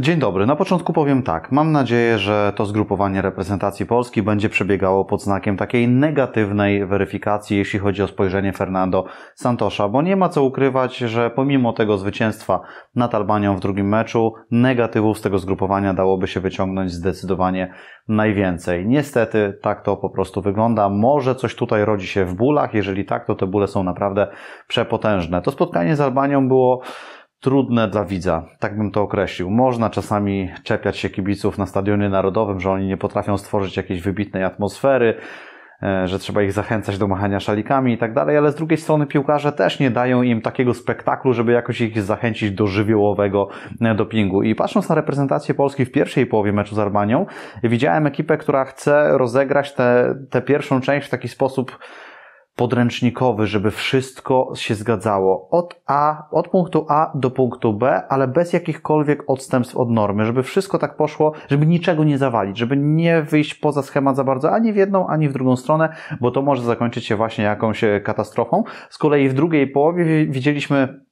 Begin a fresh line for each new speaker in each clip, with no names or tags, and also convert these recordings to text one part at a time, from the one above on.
Dzień dobry. Na początku powiem tak. Mam nadzieję, że to zgrupowanie reprezentacji Polski będzie przebiegało pod znakiem takiej negatywnej weryfikacji, jeśli chodzi o spojrzenie Fernando Santosza, bo nie ma co ukrywać, że pomimo tego zwycięstwa nad Albanią w drugim meczu, negatywów z tego zgrupowania dałoby się wyciągnąć zdecydowanie najwięcej. Niestety tak to po prostu wygląda. Może coś tutaj rodzi się w bólach. Jeżeli tak, to te bóle są naprawdę przepotężne. To spotkanie z Albanią było trudne dla widza, tak bym to określił. Można czasami czepiać się kibiców na stadionie narodowym, że oni nie potrafią stworzyć jakiejś wybitnej atmosfery, e, że trzeba ich zachęcać do machania szalikami i tak dalej, ale z drugiej strony piłkarze też nie dają im takiego spektaklu, żeby jakoś ich zachęcić do żywiołowego e, dopingu. I patrząc na reprezentację Polski w pierwszej połowie meczu z Armanią, widziałem ekipę, która chce rozegrać tę pierwszą część w taki sposób podręcznikowy, żeby wszystko się zgadzało od A, od punktu A do punktu B, ale bez jakichkolwiek odstępstw od normy, żeby wszystko tak poszło, żeby niczego nie zawalić, żeby nie wyjść poza schemat za bardzo ani w jedną, ani w drugą stronę, bo to może zakończyć się właśnie jakąś e, katastrofą. Z kolei w drugiej połowie widzieliśmy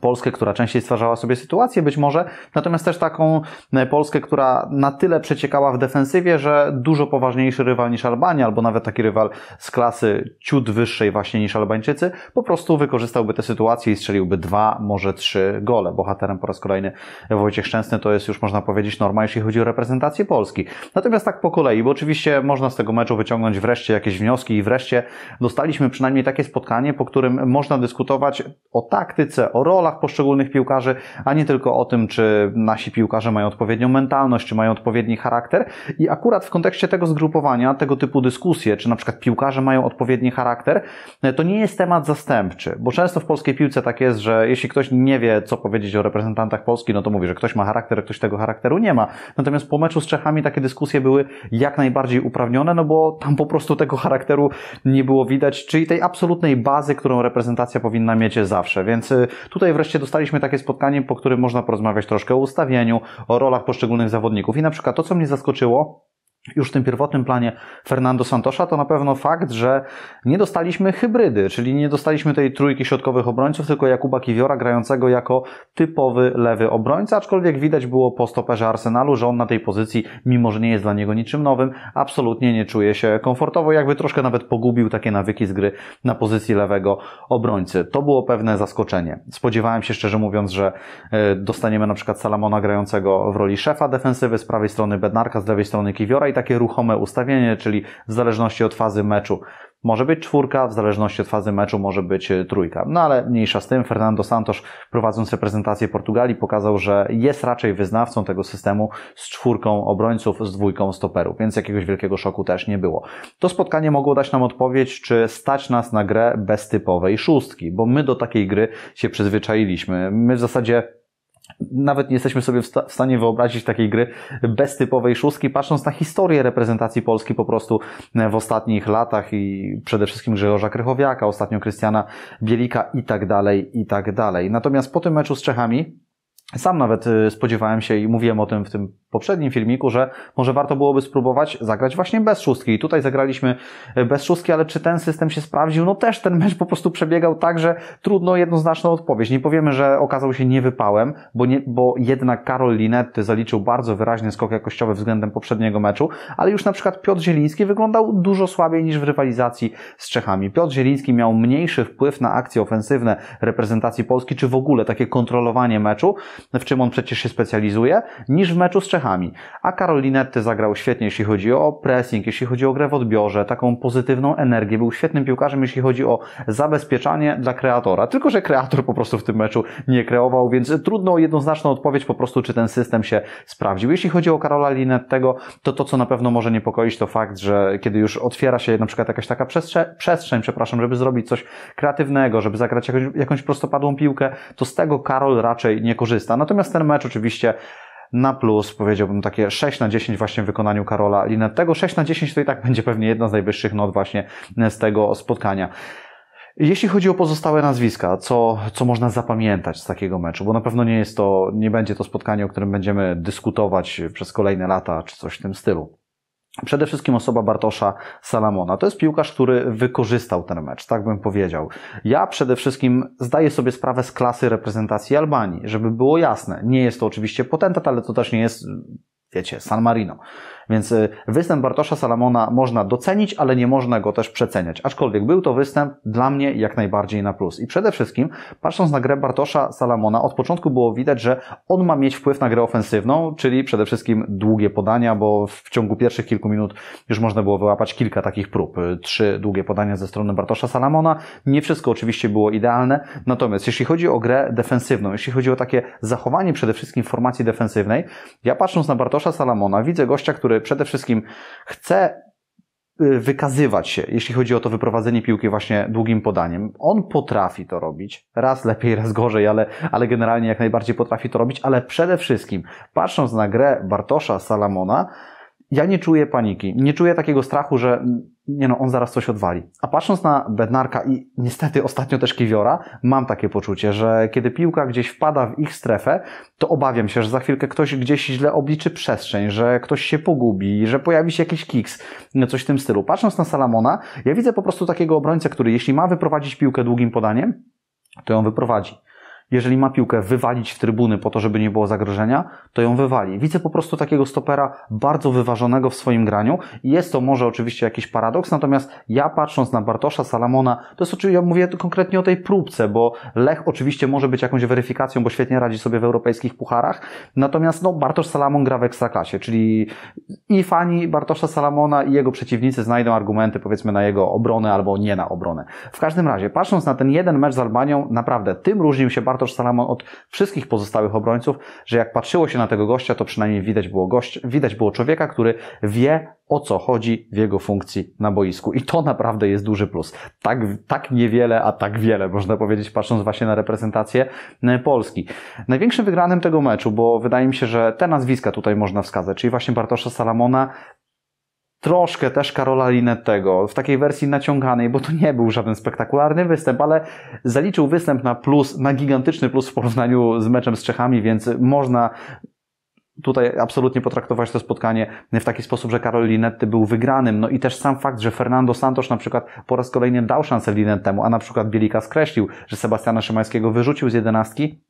Polskę, która częściej stwarzała sobie sytuację, być może, natomiast też taką e, Polskę, która na tyle przeciekała w defensywie, że dużo poważniejszy rywal niż Albania, albo nawet taki rywal z klasy ciut wyższej właśnie niż Albańczycy, po prostu wykorzystałby tę sytuację i strzeliłby dwa, może trzy gole. Bohaterem po raz kolejny Wojciech Szczęsny to jest już można powiedzieć norma, jeśli chodzi o reprezentację Polski. Natomiast tak po kolei, bo oczywiście można z tego meczu wyciągnąć wreszcie jakieś wnioski i wreszcie dostaliśmy przynajmniej takie spotkanie, po którym można dyskutować o taktyce, o roli, rolach poszczególnych piłkarzy, a nie tylko o tym, czy nasi piłkarze mają odpowiednią mentalność, czy mają odpowiedni charakter. I akurat w kontekście tego zgrupowania, tego typu dyskusje, czy na przykład piłkarze mają odpowiedni charakter, e, to nie jest temat zastępczy, bo często w polskiej piłce tak jest, że jeśli ktoś nie wie, co powiedzieć o reprezentantach Polski, no to mówi, że ktoś ma charakter, ktoś tego charakteru nie ma. Natomiast po meczu z Czechami takie dyskusje były jak najbardziej uprawnione, no bo tam po prostu tego charakteru nie było widać, czyli tej absolutnej bazy, którą reprezentacja powinna mieć zawsze. Więc e, tutaj tutaj wreszcie dostaliśmy takie spotkanie, po którym można porozmawiać troszkę o ustawieniu, o rolach poszczególnych zawodników. I na przykład to, co mnie zaskoczyło, już w tym pierwotnym planie Fernando Santosza, to na pewno fakt, że nie dostaliśmy hybrydy, czyli nie dostaliśmy tej trójki środkowych obrońców, tylko Jakuba Kiwiora grającego jako typowy lewy obrońca, aczkolwiek widać było po stoperze Arsenalu, że on na tej pozycji, mimo że nie jest dla niego niczym nowym, absolutnie nie czuje się komfortowo, jakby troszkę nawet pogubił takie nawyki z gry na pozycji lewego obrońcy. To było pewne zaskoczenie. Spodziewałem się szczerze mówiąc, że e, dostaniemy na przykład Salamona grającego w roli szefa defensywy, z prawej strony Bednarka, z lewej strony Kiwiora takie ruchome ustawienie, czyli w zależności od fazy meczu może być czwórka, w zależności od fazy meczu może być e, trójka. No ale mniejsza z tym, Fernando Santos prowadząc reprezentację Portugalii pokazał, że jest raczej wyznawcą tego systemu z czwórką obrońców, z dwójką stoperów, więc jakiegoś wielkiego szoku też nie było. To spotkanie mogło dać nam odpowiedź, czy stać nas na grę bez typowej szóstki, bo my do takiej gry się przyzwyczailiśmy. My w zasadzie nawet nie jesteśmy sobie w stanie wyobrazić takiej gry bez typowej szóstki, patrząc na historię reprezentacji Polski po prostu e, w ostatnich latach i przede wszystkim Grzegorza Krychowiaka, ostatnio Krystiana Bielika i tak dalej, i tak dalej. Natomiast po tym meczu z Czechami, sam nawet e, spodziewałem się i mówiłem o tym w tym poprzednim filmiku, że może warto byłoby spróbować zagrać właśnie bez szóstki. I tutaj zagraliśmy e, bez szóstki, ale czy ten system się sprawdził? No też ten mecz po prostu przebiegał tak, że trudno jednoznaczną odpowiedź. Nie powiemy, że okazał się niewypałem, bo, nie, bo jednak Karol Linetty zaliczył bardzo wyraźny skok jakościowy względem poprzedniego meczu, ale już na przykład Piotr Zieliński wyglądał dużo słabiej niż w rywalizacji z Czechami. Piotr Zieliński miał mniejszy wpływ na akcje ofensywne reprezentacji Polski, czy w ogóle takie kontrolowanie meczu, w czym on przecież się specjalizuje, niż w meczu z Czechami Czechami. A Karol zagrał świetnie, jeśli chodzi o pressing, jeśli chodzi o grę w odbiorze, taką pozytywną energię. Był świetnym piłkarzem, jeśli chodzi o zabezpieczanie dla kreatora. Tylko, że kreator po prostu w tym meczu nie kreował, więc trudno o jednoznaczną odpowiedź po prostu, czy ten system się sprawdził. Jeśli chodzi o Karola Linettego, to to, co na pewno może niepokoić, to fakt, że kiedy już otwiera się na przykład jakaś taka przestrzeń, przestrzeń przepraszam, żeby zrobić coś kreatywnego, żeby zagrać jakąś, jakąś prostopadłą piłkę, to z tego Karol raczej nie korzysta. Natomiast ten mecz oczywiście na plus, powiedziałbym takie 6 na 10 właśnie w wykonaniu Karola Linettego. 6 na 10 to i tak będzie pewnie jedna z najwyższych not właśnie z tego spotkania. Jeśli chodzi o pozostałe nazwiska, co, co można zapamiętać z takiego meczu, bo na pewno nie jest to, nie będzie to spotkanie, o którym będziemy dyskutować przez kolejne lata, czy coś w tym stylu. Przede wszystkim osoba Bartosza Salamona. To jest piłkarz, który wykorzystał ten mecz, tak bym powiedział. Ja przede wszystkim zdaję sobie sprawę z klasy reprezentacji Albanii, żeby było jasne. Nie jest to oczywiście potentat, ale to też nie jest, wiecie, San Marino. Więc y, występ Bartosza Salamona można docenić, ale nie można go też przeceniać. Aczkolwiek był to występ dla mnie jak najbardziej na plus. I przede wszystkim, patrząc na grę Bartosza Salamona, od początku było widać, że on ma mieć wpływ na grę ofensywną, czyli przede wszystkim długie podania, bo w ciągu pierwszych kilku minut już można było wyłapać kilka takich prób. Y, trzy długie podania ze strony Bartosza Salamona. Nie wszystko oczywiście było idealne. Natomiast jeśli chodzi o grę defensywną, jeśli chodzi o takie zachowanie przede wszystkim formacji defensywnej, ja patrząc na Bartosza Salamona, widzę gościa, który przede wszystkim chce y, wykazywać się, jeśli chodzi o to wyprowadzenie piłki właśnie długim podaniem. On potrafi to robić, raz lepiej, raz gorzej, ale, ale generalnie jak najbardziej potrafi to robić, ale przede wszystkim, patrząc na grę Bartosza Salamona, ja nie czuję paniki, nie czuję takiego strachu, że nie no, on zaraz coś odwali. A patrząc na Bednarka i niestety ostatnio też Kiwiora, mam takie poczucie, że kiedy piłka gdzieś wpada w ich strefę, to obawiam się, że za chwilkę ktoś gdzieś źle obliczy przestrzeń, że ktoś się pogubi, że pojawi się jakiś kiks, no coś w tym stylu. Patrząc na Salamona, ja widzę po prostu takiego obrońcę, który jeśli ma wyprowadzić piłkę długim podaniem, to ją wyprowadzi jeżeli ma piłkę wywalić w trybuny po to, żeby nie było zagrożenia, to ją wywali. Widzę po prostu takiego stopera bardzo wyważonego w swoim graniu. Jest to może oczywiście jakiś paradoks, natomiast ja patrząc na Bartosza Salamona, to jest oczywiście, ja mówię konkretnie o tej próbce, bo Lech oczywiście może być jakąś weryfikacją, bo świetnie radzi sobie w europejskich pucharach, natomiast no, Bartosz Salamon gra w Ekstraklasie, czyli i fani Bartosza Salamona i jego przeciwnicy znajdą argumenty powiedzmy na jego obronę albo nie na obronę. W każdym razie, patrząc na ten jeden mecz z Albanią, naprawdę tym różnił się Bartosz Bartosz Salamon od wszystkich pozostałych obrońców, że jak patrzyło się na tego gościa, to przynajmniej widać było, gość, widać było człowieka, który wie o co chodzi w jego funkcji na boisku. I to naprawdę jest duży plus. Tak, tak niewiele, a tak wiele, można powiedzieć, patrząc właśnie na reprezentację e, Polski. Największym wygranym tego meczu, bo wydaje mi się, że te nazwiska tutaj można wskazać, czyli właśnie Bartosza Salamona, troszkę też Karola Linettego w takiej wersji naciąganej, bo to nie był żaden spektakularny występ, ale zaliczył występ na plus, na gigantyczny plus w porównaniu z meczem z Czechami, więc można tutaj absolutnie potraktować to spotkanie w taki sposób, że Karol Linetty był wygranym. No i też sam fakt, że Fernando Santos na przykład po raz kolejny dał szansę Linettemu, a na przykład Bielika skreślił, że Sebastiana Szymańskiego wyrzucił z jedenastki,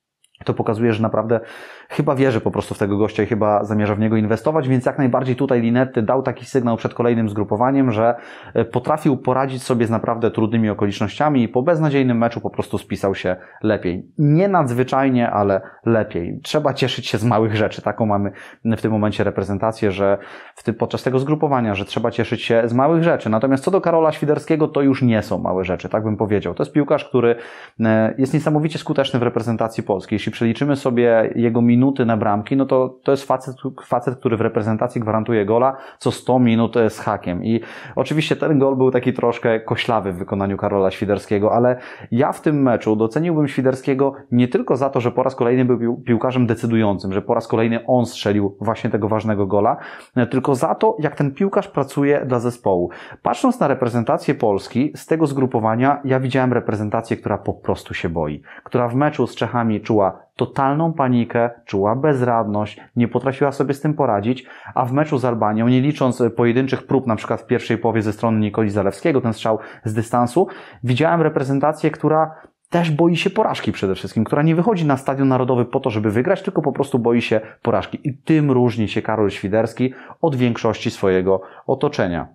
to pokazuje, że naprawdę chyba wierzy po prostu w tego gościa i chyba zamierza w niego inwestować, więc jak najbardziej tutaj Linetty dał taki sygnał przed kolejnym zgrupowaniem, że e, potrafił poradzić sobie z naprawdę trudnymi okolicznościami i po beznadziejnym meczu po prostu spisał się lepiej. Nie nadzwyczajnie, ale lepiej. Trzeba cieszyć się z małych rzeczy. Taką mamy w tym momencie reprezentację, że w tym, podczas tego zgrupowania, że trzeba cieszyć się z małych rzeczy. Natomiast co do Karola Świderskiego, to już nie są małe rzeczy, tak bym powiedział. To jest piłkarz, który e, jest niesamowicie skuteczny w reprezentacji polskiej. Jeśli jeśli przeliczymy sobie jego minuty na bramki, no to to jest facet, facet który w reprezentacji gwarantuje gola co 100 minut e, z hakiem. I oczywiście ten gol był taki troszkę koślawy w wykonaniu Karola Świderskiego, ale ja w tym meczu doceniłbym Świderskiego nie tylko za to, że po raz kolejny był piłkarzem decydującym, że po raz kolejny on strzelił właśnie tego ważnego gola, e, tylko za to, jak ten piłkarz pracuje dla zespołu. Patrząc na reprezentację Polski z tego zgrupowania, ja widziałem reprezentację, która po prostu się boi, która w meczu z Czechami czuła totalną panikę, czuła bezradność, nie potrafiła sobie z tym poradzić, a w meczu z Albanią, nie licząc pojedynczych prób, na przykład w pierwszej połowie ze strony Nikoli Zalewskiego, ten strzał z dystansu, widziałem reprezentację, która też boi się porażki przede wszystkim, która nie wychodzi na stadion narodowy po to, żeby wygrać, tylko po prostu boi się porażki. I tym różni się Karol Świderski od większości swojego otoczenia.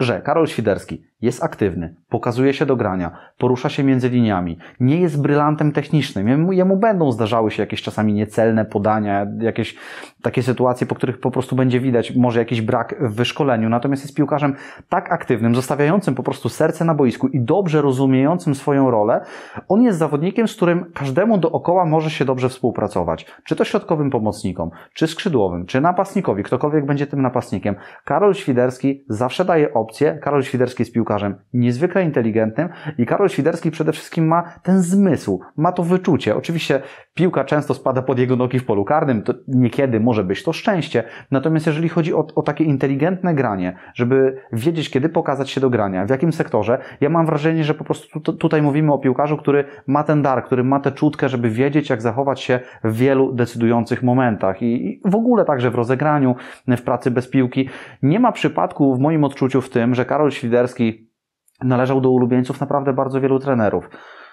Że Karol Świderski jest aktywny, pokazuje się do grania, porusza się między liniami, nie jest brylantem technicznym. Jemu, jemu będą zdarzały się jakieś czasami niecelne podania, jakieś takie sytuacje, po których po prostu będzie widać może jakiś brak w wyszkoleniu. Natomiast jest piłkarzem tak aktywnym, zostawiającym po prostu serce na boisku i dobrze rozumiejącym swoją rolę. On jest zawodnikiem, z którym każdemu dookoła może się dobrze współpracować. Czy to środkowym pomocnikom, czy skrzydłowym, czy napastnikowi, ktokolwiek będzie tym napastnikiem. Karol Świderski zawsze daje opcję. Karol Świderski jest piłkarzem piłkarzem niezwykle inteligentnym i Karol Świderski przede wszystkim ma ten zmysł, ma to wyczucie. Oczywiście piłka często spada pod jego nogi w polu karnym, to niekiedy może być to szczęście, natomiast jeżeli chodzi o, o takie inteligentne granie, żeby wiedzieć, kiedy pokazać się do grania, w jakim sektorze, ja mam wrażenie, że po prostu tu, tutaj mówimy o piłkarzu, który ma ten dar, który ma tę czutkę, żeby wiedzieć, jak zachować się w wielu decydujących momentach i, i w ogóle także w rozegraniu, w pracy bez piłki. Nie ma przypadku w moim odczuciu w tym, że Karol Świderski należał do ulubieńców naprawdę bardzo wielu trenerów.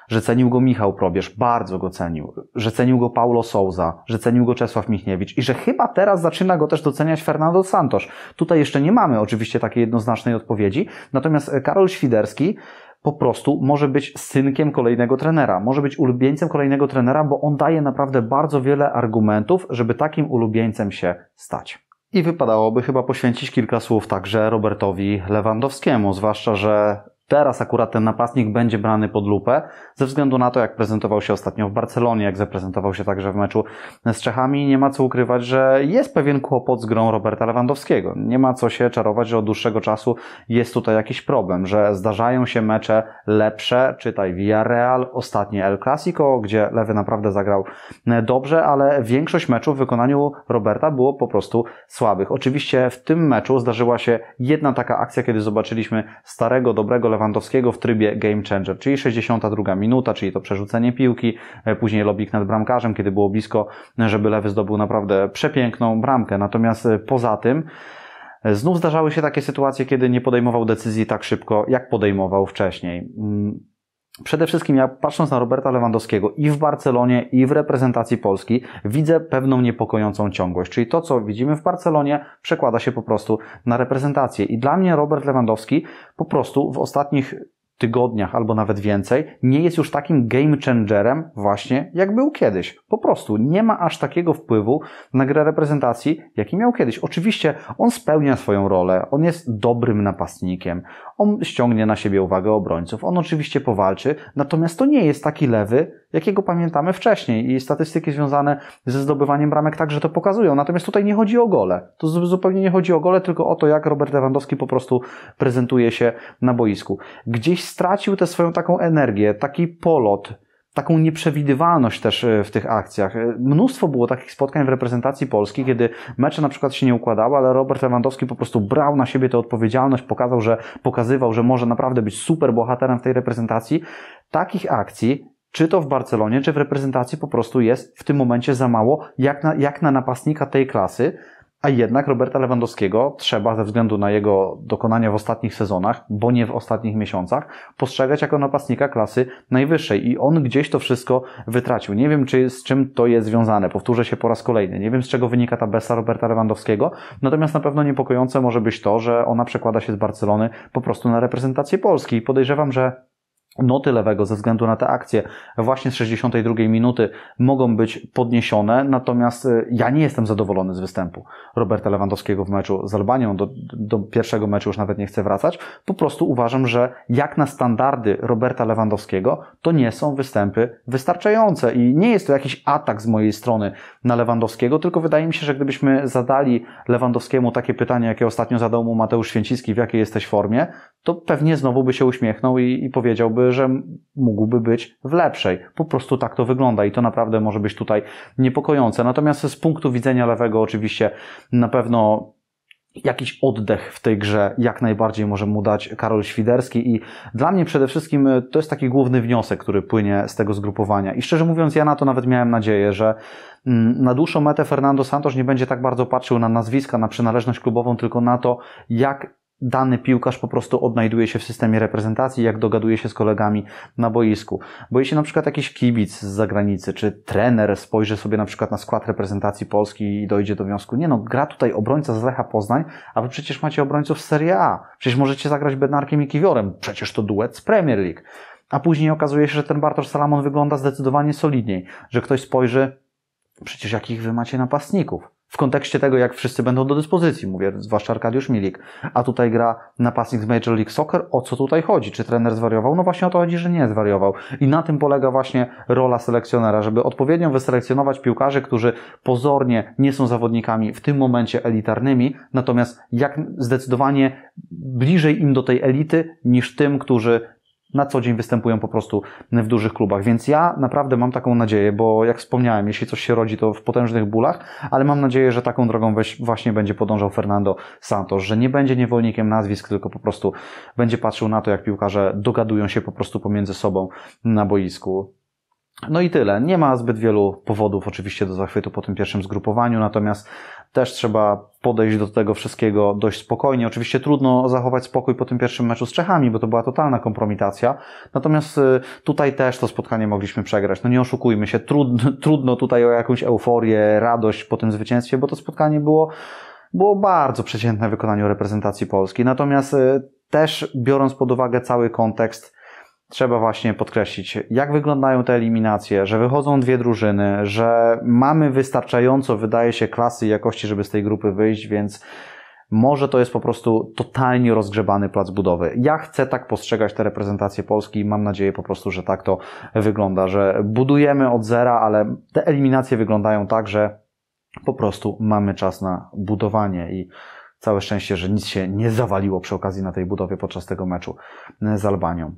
Że cenił go Michał Probierz, bardzo go cenił. Że cenił go Paulo Souza, że cenił go Czesław Michniewicz i że chyba teraz zaczyna go też doceniać Fernando Santos. Tutaj jeszcze nie mamy oczywiście takiej jednoznacznej odpowiedzi, natomiast e, Karol Świderski po prostu może być synkiem kolejnego trenera, może być ulubieńcem kolejnego trenera, bo on daje naprawdę bardzo wiele argumentów, żeby takim ulubieńcem się stać. I wypadałoby chyba poświęcić kilka słów także Robertowi Lewandowskiemu, zwłaszcza, że teraz akurat ten napastnik będzie brany pod lupę, ze względu na to, jak prezentował się ostatnio w Barcelonie, jak zaprezentował się także w meczu z Czechami. Nie ma co ukrywać, że jest pewien kłopot z grą Roberta Lewandowskiego. Nie ma co się czarować, że od dłuższego czasu jest tutaj jakiś problem, że zdarzają się mecze lepsze, czytaj Villarreal, ostatnie El Clasico, gdzie Lewy naprawdę zagrał e, dobrze, ale większość meczów w wykonaniu Roberta było po prostu słabych. Oczywiście w tym meczu zdarzyła się jedna taka akcja, kiedy zobaczyliśmy starego, dobrego Lewandowskiego, Lewandowskiego w trybie game changer, czyli 62 minuta, czyli to przerzucenie piłki, e, później lobik nad bramkarzem, kiedy było blisko, żeby Lewy zdobył naprawdę przepiękną bramkę. Natomiast e, poza tym, e, Znów zdarzały się takie sytuacje, kiedy nie podejmował decyzji tak szybko, jak podejmował wcześniej. Mm, Przede wszystkim ja patrząc na Roberta Lewandowskiego i w Barcelonie, i w reprezentacji Polski, widzę pewną niepokojącą ciągłość. Czyli to, co widzimy w Barcelonie, przekłada się po prostu na reprezentację. I dla mnie Robert Lewandowski po prostu w ostatnich tygodniach albo nawet więcej, nie jest już takim game changerem właśnie jak był kiedyś. Po prostu nie ma aż takiego wpływu na grę reprezentacji, jaki miał kiedyś. Oczywiście on spełnia swoją rolę, on jest dobrym napastnikiem, on ściągnie na siebie uwagę obrońców, on oczywiście powalczy, natomiast to nie jest taki lewy, jakiego pamiętamy wcześniej i statystyki związane ze zdobywaniem bramek także to pokazują. Natomiast tutaj nie chodzi o gole. To zupełnie nie chodzi o gole, tylko o to, jak Robert Lewandowski po prostu prezentuje się na boisku. Gdzieś stracił tę swoją taką energię, taki polot, taką nieprzewidywalność też e, w tych akcjach. E, mnóstwo było takich spotkań w reprezentacji Polski, kiedy mecze na przykład się nie układały, ale Robert Lewandowski po prostu brał na siebie tę odpowiedzialność, pokazał, że pokazywał, że może naprawdę być super bohaterem w tej reprezentacji. Takich akcji czy to w Barcelonie, czy w reprezentacji po prostu jest w tym momencie za mało, jak na, jak na napastnika tej klasy, a jednak Roberta Lewandowskiego trzeba ze względu na jego dokonania w ostatnich sezonach, bo nie w ostatnich miesiącach, postrzegać jako napastnika klasy najwyższej i on gdzieś to wszystko wytracił. Nie wiem, czy z czym to jest związane. Powtórzę się po raz kolejny. Nie wiem, z czego wynika ta besa Roberta Lewandowskiego, natomiast na pewno niepokojące może być to, że ona przekłada się z Barcelony po prostu na reprezentację Polski i podejrzewam, że Noty lewego ze względu na te akcje właśnie z 62 minuty mogą być podniesione, natomiast y, ja nie jestem zadowolony z występu Roberta Lewandowskiego w meczu z Albanią. Do, do pierwszego meczu już nawet nie chcę wracać. Po prostu uważam, że jak na standardy Roberta Lewandowskiego, to nie są występy wystarczające i nie jest to jakiś atak z mojej strony na Lewandowskiego, tylko wydaje mi się, że gdybyśmy zadali Lewandowskiemu takie pytanie, jakie ostatnio zadał mu Mateusz Święcicki, w jakiej jesteś formie, to pewnie znowu by się uśmiechnął i, i powiedziałby, jakby, że mógłby być w lepszej. Po prostu tak to wygląda i to naprawdę może być tutaj niepokojące. Natomiast z punktu widzenia lewego oczywiście na pewno jakiś oddech w tej grze jak najbardziej może mu dać Karol Świderski i dla mnie przede wszystkim e, to jest taki główny wniosek, który płynie z tego zgrupowania. I szczerze mówiąc, ja na to nawet miałem nadzieję, że mm, na dłuższą metę Fernando Santos nie będzie tak bardzo patrzył na nazwiska, na przynależność klubową, tylko na to, jak dany piłkarz po prostu odnajduje się w systemie reprezentacji, jak dogaduje się z kolegami na boisku. Bo jeśli na przykład jakiś kibic z zagranicy, czy trener spojrzy sobie na przykład na skład reprezentacji Polski i dojdzie do wniosku, nie no, gra tutaj obrońca z Lecha Poznań, a wy przecież macie obrońców z Serie A, przecież możecie zagrać Bednarkiem i Kiwiorem, przecież to duet z Premier League. A później okazuje się, że ten Bartosz Salamon wygląda zdecydowanie solidniej, że ktoś spojrzy, przecież jakich wy macie napastników w kontekście tego, jak wszyscy będą do dyspozycji, mówię, zwłaszcza Arkadiusz Milik. A tutaj gra napastnik z Major League Soccer, o co tutaj chodzi? Czy trener zwariował? No właśnie o to chodzi, że nie zwariował. I na tym polega właśnie rola selekcjonera, żeby odpowiednio wyselekcjonować piłkarzy, którzy pozornie nie są zawodnikami w tym momencie elitarnymi, natomiast jak zdecydowanie bliżej im do tej elity niż tym, którzy na co dzień występują po prostu w dużych klubach. Więc ja naprawdę mam taką nadzieję, bo jak wspomniałem, jeśli coś się rodzi, to w potężnych bólach, ale mam nadzieję, że taką drogą właśnie będzie podążał Fernando Santos, że nie będzie niewolnikiem nazwisk, tylko po prostu będzie patrzył na to, jak piłkarze dogadują się po prostu pomiędzy sobą na boisku. No i tyle. Nie ma zbyt wielu powodów oczywiście do zachwytu po tym pierwszym zgrupowaniu, natomiast też trzeba podejść do tego wszystkiego dość spokojnie. Oczywiście trudno zachować spokój po tym pierwszym meczu z Czechami, bo to była totalna kompromitacja. Natomiast y, tutaj też to spotkanie mogliśmy przegrać. No nie oszukujmy się, trudno, trudno tutaj o jakąś euforię, radość po tym zwycięstwie, bo to spotkanie było, było bardzo przeciętne w wykonaniu reprezentacji Polski. Natomiast y, też biorąc pod uwagę cały kontekst, trzeba właśnie podkreślić, jak wyglądają te eliminacje, że wychodzą dwie drużyny, że mamy wystarczająco, wydaje się, klasy i jakości, żeby z tej grupy wyjść, więc może to jest po prostu totalnie rozgrzebany plac budowy. Ja chcę tak postrzegać te reprezentacje Polski i mam nadzieję po prostu, że tak to wygląda, że budujemy od zera, ale te eliminacje wyglądają tak, że po prostu mamy czas na budowanie i całe szczęście, że nic się nie zawaliło przy okazji na tej budowie podczas tego meczu z Albanią.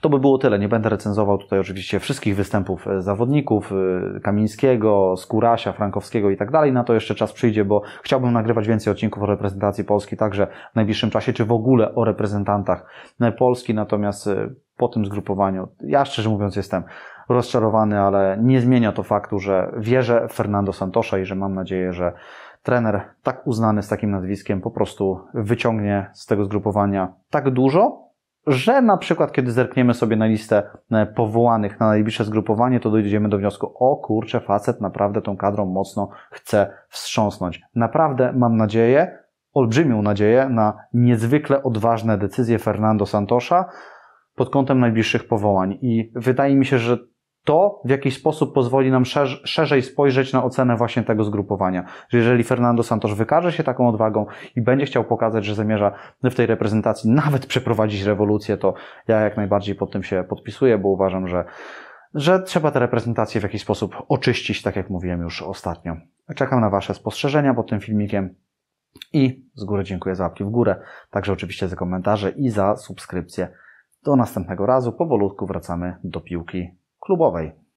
To by było tyle. Nie będę recenzował tutaj oczywiście wszystkich występów e, zawodników e, Kamińskiego, Skurasia, Frankowskiego i tak dalej. Na to jeszcze czas przyjdzie, bo chciałbym nagrywać więcej odcinków o reprezentacji Polski także w najbliższym czasie, czy w ogóle o reprezentantach e, Polski. Natomiast po tym zgrupowaniu, ja szczerze mówiąc jestem rozczarowany, ale nie zmienia to faktu, że wierzę w Fernando Santosza i że mam nadzieję, że trener tak uznany z takim nazwiskiem po prostu wyciągnie z tego zgrupowania tak dużo, że na przykład, kiedy zerkniemy sobie na listę e, powołanych na najbliższe zgrupowanie, to dojdziemy do wniosku, o kurczę, facet naprawdę tą kadrą mocno chce wstrząsnąć. Naprawdę mam nadzieję, olbrzymią nadzieję na niezwykle odważne decyzje Fernando Santosza pod kątem najbliższych powołań. I wydaje mi się, że to w jakiś sposób pozwoli nam szer szerzej spojrzeć na ocenę właśnie tego zgrupowania. Że jeżeli Fernando Santos wykaże się taką odwagą i będzie chciał pokazać, że zamierza w tej reprezentacji nawet przeprowadzić rewolucję, to ja jak najbardziej pod tym się podpisuję, bo uważam, że że trzeba tę reprezentację w jakiś sposób oczyścić, tak jak mówiłem już ostatnio. Czekam na Wasze spostrzeżenia pod tym filmikiem i z góry dziękuję za łapki w górę, także oczywiście za komentarze i za subskrypcję. Do następnego razu, powolutku wracamy do piłki klubowej.